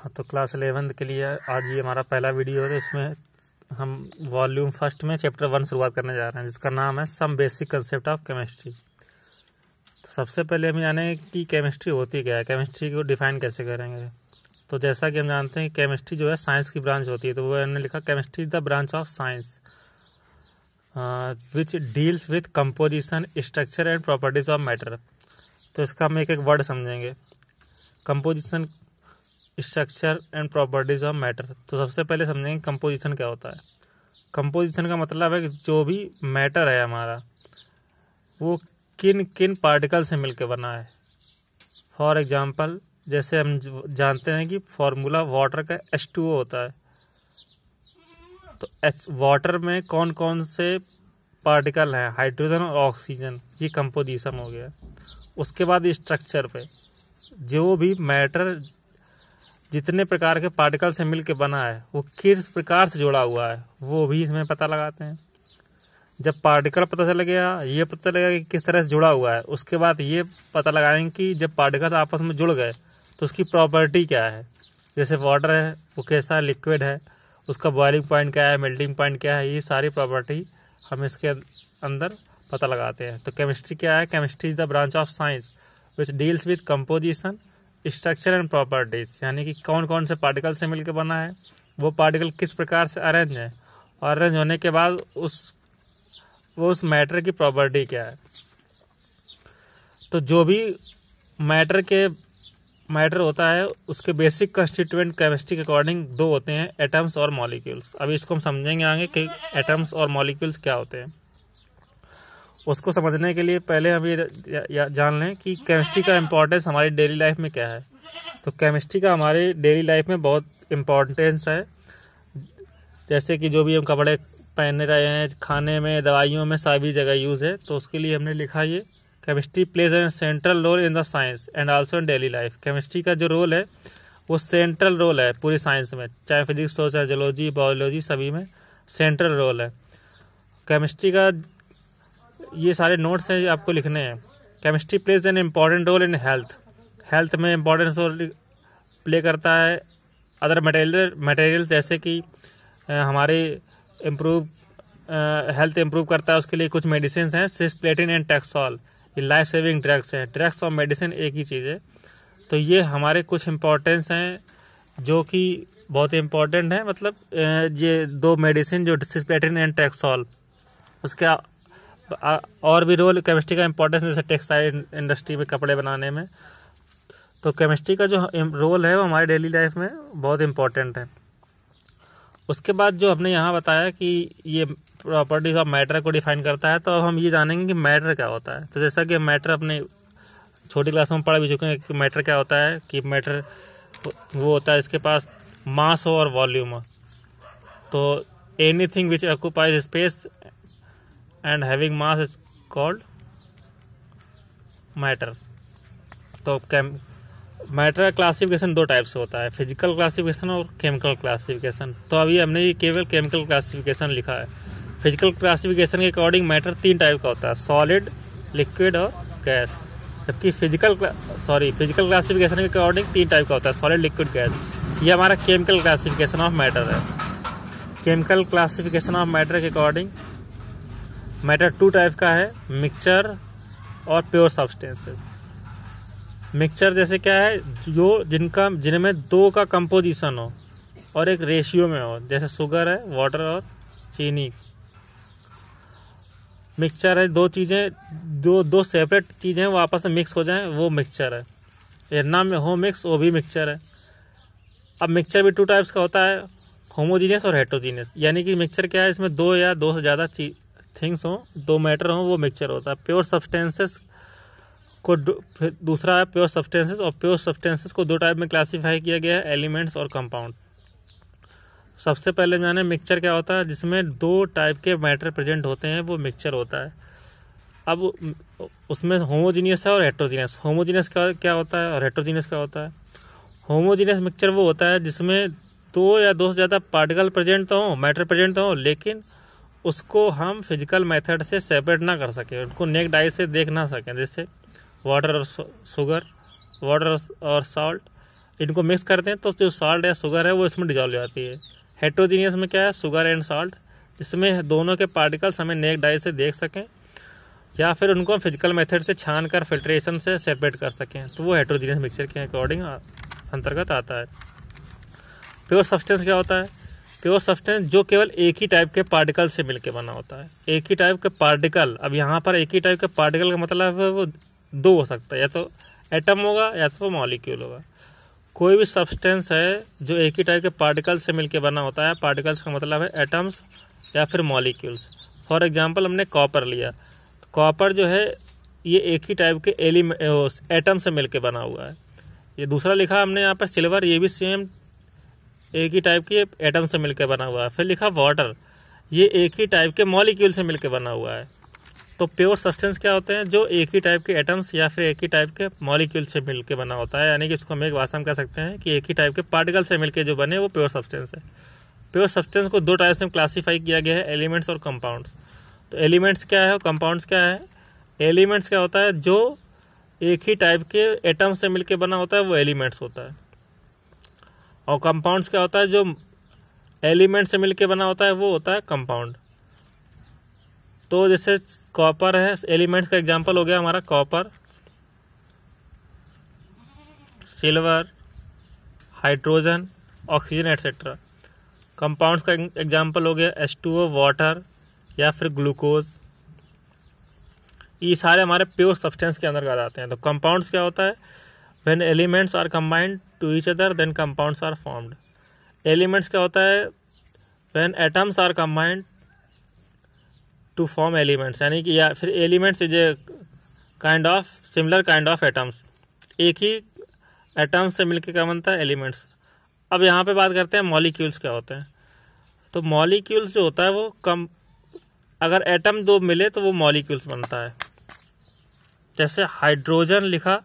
हाँ, तो class eleventh के लिए आज ये हमारा पहला वीडियो है तो इसमें हम वॉल्यूम फर्स्ट में चैप्टर वन शुरुआत करने जा रहे हैं जिसका नाम है some basic concept of chemistry तो सबसे पहले हम जाने कि केमिस्ट्री होती क्या है केमिस्ट्री को डिफाइन कैसे करेंगे तो जैसा कि हम जानते हैं केमिस्ट्री जो है साइंस की ब्रांच होती है तो वो हमने लिखा chemistry is the branch of science which deals with composition structure and properties of matter तो इसका हम एक एक वर्ड समझेंगे composition structure and properties of matter तो सबसे पहले समझेंगे कंपोजिशन क्या होता है कंपोजिशन का मतलब है कि जो भी मैटर है हमारा वो किन किन पार्टिकल से मिलकर बना है फॉर एग्ज़ाम्पल जैसे हम जानते हैं कि फार्मूला वाटर का एच टू होता है तो एच वाटर में कौन कौन से पार्टिकल हैं हाइड्रोजन और ऑक्सीजन ये कंपोजिशन हो गया उसके बाद स्ट्रक्चर पे जो भी मैटर जितने प्रकार के पार्टिकल से मिलकर बना है वो किस प्रकार से जुड़ा हुआ है वो भी इसमें पता लगाते हैं जब पार्टिकल पता चल गया ये पता लगेगा कि किस तरह से जुड़ा हुआ है उसके बाद ये पता लगाएंगे कि जब पार्टिकल आपस में जुड़ गए तो उसकी प्रॉपर्टी क्या है जैसे वाटर है वो कैसा है लिक्विड है उसका बॉइलिंग पॉइंट क्या है मेल्टिंग पॉइंट क्या है ये सारी प्रॉपर्टी हम इसके अं-, अंदर पता लगाते हैं तो केमिस्ट्री क्या है chemistry is the branch of science which deals with composition structure and properties यानी कि कौन कौन से पार्टिकल से मिलकर बना है वो पार्टिकल किस प्रकार से अरेंज है और अरेंज होने के बाद उस वो उस मैटर की प्रॉपर्टी क्या है तो जो भी मैटर के मैटर होता है उसके बेसिक कंस्टिट्यूएंट केमिस्ट्री के अकॉर्डिंग दो होते हैं एटम्स और मॉलिक्यूल्स अभी इसको हम समझेंगे आगे कि एटम्स और मॉलिक्यूल्स क्या होते हैं उसको समझने के लिए पहले हम ये जान लें कि केमिस्ट्री का इम्पोर्टेंस हमारी डेली लाइफ में क्या है तो केमिस्ट्री का हमारे डेली लाइफ में बहुत इम्पोर्टेंस है जैसे कि जो भी हम कपड़े पहने रहे हैं खाने में दवाइयों में सभी जगह यूज़ है तो उसके लिए हमने लिखा ये chemistry plays an central role in the science and also in daily life chemistry का जो रोल है वो सेंट्रल रोल है पूरी साइंस में चाहे फिजिक्स हो चाहे जोलॉजी बायोलॉजी सभी में सेंट्रल रोल है केमिस्ट्री का ये सारे नोट्स हैं आपको लिखने हैं chemistry plays an important role in health health में इम्पॉर्टेंस रोल प्ले करता है अदर मटेरियल मटेरियल जैसे कि हमारे इम्प्रूव हेल्थ इम्प्रूव करता है उसके लिए कुछ मेडिसिन हैं सिस्प्लेटिन एंड टैक्सॉल ये लाइफ सेविंग ड्रग्स हैं ड्रग्स और मेडिसिन एक ही चीज़ है तो ये हमारे कुछ इम्पोर्टेंस हैं जो कि बहुत इम्पॉर्टेंट है मतलब ये दो मेडिसिन जो सिस प्लेटिन एंड टैक्सॉल उसका और भी रोल केमिस्ट्री का इम्पोर्टेंस जैसे टेक्सटाइल इंडस्ट्री में कपड़े बनाने में तो केमिस्ट्री का जो रोल है वो हमारे डेली लाइफ में बहुत इम्पोर्टेंट है उसके बाद जो हमने यहाँ बताया कि ये प्रॉपर्टी ऑफ मैटर को डिफाइन करता है तो अब हम ये जानेंगे कि मैटर क्या होता है तो जैसा कि मैटर अपने छोटी क्लास में पढ़ भी चुके हैं कि मैटर क्या होता है कि मैटर वो होता है इसके पास मास हो और वॉल्यूम हो तो anything which occupies space and having mass is called matter तो कैम मैटर क्लासिफिकेशन दो टाइप से होता है फिजिकल क्लासिफिकेशन और केमिकल क्लासिफिकेशन तो अभी हमने ये केवल केमिकल क्लासिफिकेशन लिखा है फिजिकल क्लासिफिकेशन के अकॉर्डिंग मैटर तीन टाइप का होता है सॉलिड लिक्विड और गैस जबकि फिजिकल सॉरी फिजिकल क्लासिफिकेशन के अकॉर्डिंग तीन टाइप का होता है सॉलिड लिक्विड गैस ये हमारा केमिकल क्लासिफिकेशन ऑफ मैटर है केमिकल क्लासिफिकेशन ऑफ मैटर के अकॉर्डिंग मैटर टू टाइप का है मिक्सचर और प्योर सब्सटेंसेस मिक्सचर जैसे क्या है जो जिनका जिनमें दो का कंपोजिशन हो और एक रेशियो में हो जैसे शुगर है वाटर और चीनी मिक्सचर है दो चीज़ें दो दो सेपरेट चीज़ें वो आपस में मिक्स हो जाएं वो मिक्सचर है एरना में हो मिक्स वो भी मिक्सचर है अब मिक्सचर भी टू टाइप्स का होता है होमोजीनियस और हेट्रोजीनियस यानी कि मिक्सचर क्या है इसमें दो या दो से ज़्यादा चीज थिंग्स हों दो मैटर हों वो मिक्सचर होता है प्योर सब्सटेंसेस को फिर दूसरा है प्योर सब्सटेंसेस और प्योर सब्सटेंसेस को दो टाइप में क्लासीफाई किया गया है एलिमेंट्स और कंपाउंड सबसे पहले जाना मिक्सचर क्या होता है जिसमें दो टाइप के मैटर प्रेजेंट होते हैं वो मिक्सचर होता है अब उसमें होमोजीनियस है और हेट्रोजीनियस होमोजीनियस का क्या होता है और हेट्रोजीनियस क्या होता है होमोजीनियस मिक्सचर वो होता है जिसमें दो या दो से ज़्यादा पार्टिकल प्रेजेंट तो हों मैटर प्रेजेंट तो हों लेकिन उसको हम फिजिकल मेथड से सेपरेट ना कर सकें उनको नेक डाइट से देख ना सकें जैसे वाटर और शुगर वाटर और सॉल्ट इनको मिक्स करते हैं तो जो सॉल्ट या शुगर है वो इसमें डिजॉल्व हो जाती है हेट्रोजीनियस में क्या है शुगर एंड सॉल्ट इसमें दोनों के पार्टिकल्स हमें नेक डाई से देख सकें या फिर उनको हम फिजिकल मेथड से छान कर फिल्ट्रेशन से सेपरेट कर सकें तो वो हेट्रोजीनियस मिक्सचर के अकॉर्डिंग अंतर्गत आता है प्योर सब्सटेंस क्या होता है प्योर सब्सटेंस जो केवल एक ही टाइप के पार्टिकल से मिलकर बना होता है एक ही टाइप के पार्टिकल अब यहाँ पर एक ही टाइप के पार्टिकल का मतलब है वो दो हो सकता है या तो एटम होगा या तो मॉलिक्यूल होगा कोई भी सब्सटेंस है जो एक ही टाइप के पार्टिकल से मिलकर बना होता है पार्टिकल्स का मतलब है एटम्स या फिर मॉलिक्यूल्स फॉर एग्जाम्पल हमने कॉपर लिया कॉपर जो है ये एक ही टाइप के एलिम एटम से मिलकर बना हुआ है ये दूसरा लिखा हमने यहाँ पर सिल्वर ये भी सेम एक ही टाइप के एटम से मिलकर बना हुआ है फिर लिखा वाटर ये एक ही टाइप के मॉलिक्यूल से मिलकर बना हुआ है तो प्योर सब्सटेंस क्या होते हैं जो एक ही टाइप के एटम्स या फिर एक ही टाइप के मॉलिक्यूल से मिलकर बना होता है यानी कि इसको हम एक भाषा में कह सकते हैं कि एक ही टाइप के पार्टिकल से मिलकर जो बने वो प्योर सब्सटेंस है प्योर सब्सटेंस को दो टाइप से क्लासीफाई किया गया है एलिमेंट्स और कंपाउंड्स तो एलिमेंट्स क्या है और कंपाउंड्स क्या है एलिमेंट्स क्या होता है जो एक ही टाइप के एटम से मिलकर बना होता है वो एलिमेंट्स होता है और कंपाउंड्स क्या होता है जो एलिमेंट से मिलके बना होता है वो होता है कंपाउंड तो जैसे कॉपर है एलिमेंट्स का एग्जांपल हो गया हमारा copper silver hydrogen oxygen etcetera compounds का एग्जांपल हो गया एस टू ओ वाटर या फिर ग्लूकोज ये सारे हमारे प्योर सब्सटेंस के अंदर आ जाते हैं तो कंपाउंड्स क्या होता है when elements are combined to each other then compounds are formed elements क्या होता है when atoms are combined to form elements यानी कि या फिर elements is a kind of similar kind of atoms एक ही एटम्स से मिलकर क्या बनता है एलिमेंट्स अब यहाँ पे बात करते हैं मॉलिक्यूल्स क्या होते हैं तो मॉलिक्यूल्स जो होता है वो कम अगर एटम दो मिले तो वो मॉलिक्यूल्स बनता है जैसे हाइड्रोजन लिखा